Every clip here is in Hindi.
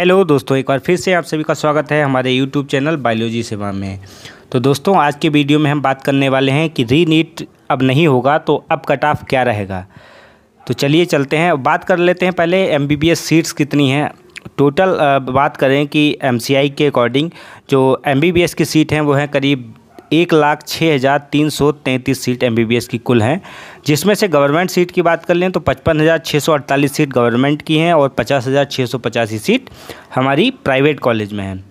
हेलो दोस्तों एक बार फिर से आप सभी का स्वागत है हमारे यूट्यूब चैनल बायोलॉजी सेवा में तो दोस्तों आज के वीडियो में हम बात करने वाले हैं कि री नीट अब नहीं होगा तो अब कट ऑफ क्या रहेगा तो चलिए चलते हैं बात कर लेते हैं पहले एम सीट्स कितनी हैं टोटल बात करें कि एम के अकॉर्डिंग जो एम की सीट हैं वो हैं करीब एक लाख छः हज़ार तीन सौ तैंतीस सीट एम की कुल हैं जिसमें से गवर्नमेंट सीट की बात कर लें तो पचपन हज़ार छः सौ अड़तालीस सीट गवर्नमेंट की हैं और पचास हज़ार छः सौ पचासी सीट हमारी प्राइवेट कॉलेज में हैं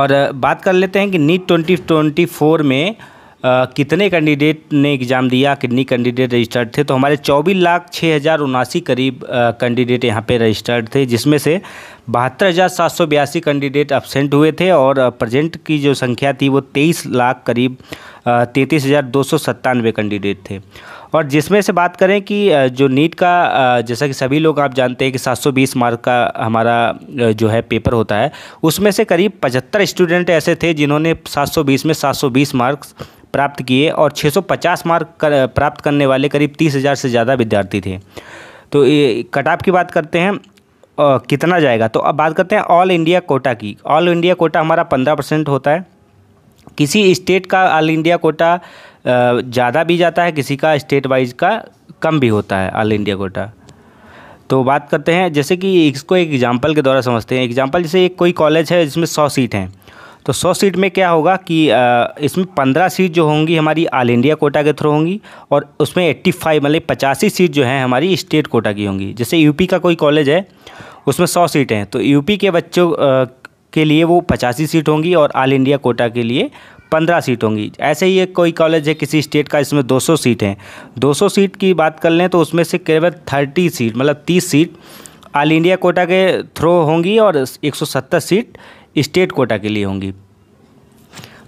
और बात कर लेते हैं कि नीट ट्वेंटी ट्वेंटी फोर में कितने कैंडिडेट ने एग्ज़ाम दिया कितनी कैंडिडेट रजिस्टर्ड थे तो हमारे चौबीस लाख छः हज़ार उनासी करीब कैंडिडेट यहाँ पे रजिस्टर्ड थे जिसमें से बहत्तर हज़ार सात सौ बयासी कैंडिडेट एबसेंट हुए थे और प्रजेंट की जो संख्या थी वो तेईस लाख करीब तैंतीस हज़ार दो सौ सत्तानवे कैंडिडेट थे और जिसमें से बात करें कि जो नीट का जैसा कि सभी लोग आप जानते हैं कि 720 मार्क का हमारा जो है पेपर होता है उसमें से करीब 75 स्टूडेंट ऐसे थे जिन्होंने 720 में 720 मार्क्स प्राप्त किए और 650 मार्क कर, प्राप्त करने वाले करीब तीस हज़ार से ज़्यादा विद्यार्थी थे तो ये कटाप की बात करते हैं आ, कितना जाएगा तो अब बात करते हैं ऑल इंडिया कोटा की ऑल इंडिया कोटा हमारा पंद्रह परसेंट होता है किसी स्टेट का ऑल इंडिया कोटा ज़्यादा भी जाता है किसी का स्टेट वाइज का कम भी होता है ऑल इंडिया कोटा तो बात करते हैं जैसे कि इसको एक एग्जाम्पल के द्वारा समझते हैं एग्जाम्पल जैसे एक कोई कॉलेज है जिसमें सौ सीट हैं तो सौ सीट में क्या होगा कि इसमें पंद्रह सीट जो होंगी हमारी ऑल इंडिया कोटा के थ्रू होंगी और उसमें एट्टी फाइव मतलब पचासी सीट जो है हमारी स्टेट कोटा की होंगी जैसे यूपी का कोई कॉलेज है उसमें सौ सीट हैं तो यूपी के बच्चों के लिए वो पचासी सीट होंगी और ऑल इंडिया कोटा के लिए पंद्रह सीट होंगी ऐसे ही एक कोई कॉलेज है किसी स्टेट का इसमें सौ सीट हैं सौ सीट की बात कर लें तो उसमें से केवल थर्टी सीट मतलब तीस सीट ऑल इंडिया कोटा के थ्रू होंगी और 170 सीट स्टेट कोटा के लिए होंगी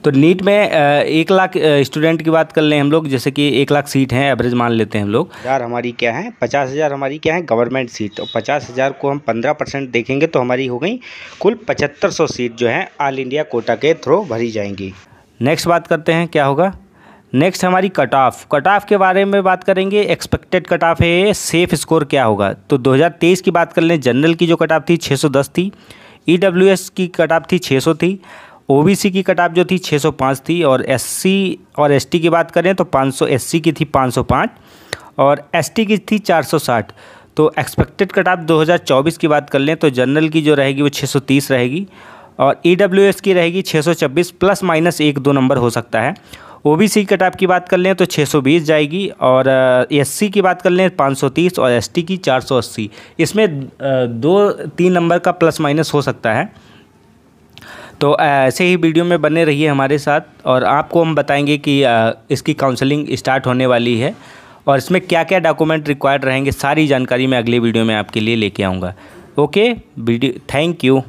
तो नीट में एक लाख स्टूडेंट की बात कर लें हम लोग जैसे कि एक लाख सीट हैं एवरेज मान लेते हैं हम लोग हज़ार हमारी क्या है पचास हज़ार हमारी क्या है गवर्नमेंट सीट और तो पचास हज़ार को हम पंद्रह परसेंट देखेंगे तो हमारी हो गई कुल पचहत्तर सौ सीट जो है ऑल इंडिया कोटा के थ्रू भरी जाएंगी नेक्स्ट बात करते हैं क्या होगा नेक्स्ट हमारी कट ऑफ कट ऑफ के बारे में बात करेंगे एक्सपेक्टेड कट ऑफ है सेफ स्कोर क्या होगा तो दो की बात कर लें जनरल की जो कट ऑफ थी छः थी ई e की कट ऑफ थी 600 थी सी की कट ऑफ जो थी 605 थी और सी और टी की बात करें तो 500 सी की थी 505 और टी की थी 460 तो एक्सपेक्टेड कट ऑफ 2024 की बात कर लें तो जनरल की जो रहेगी वो 630 रहेगी और ई e की रहेगी 626 प्लस माइनस एक दो नंबर हो सकता है ओबीसी कट कटाप की बात कर लें तो 620 जाएगी और एससी की बात कर लें 530 और एसटी की 480 इसमें दो तीन नंबर का प्लस माइनस हो सकता है तो ऐसे ही वीडियो में बने रहिए हमारे साथ और आपको हम बताएंगे कि इसकी काउंसलिंग स्टार्ट होने वाली है और इसमें क्या क्या डॉक्यूमेंट रिक्वायर्ड रहेंगे सारी जानकारी मैं अगले वीडियो में आपके लिए लेके आऊँगा ओके वीडियो थैंक यू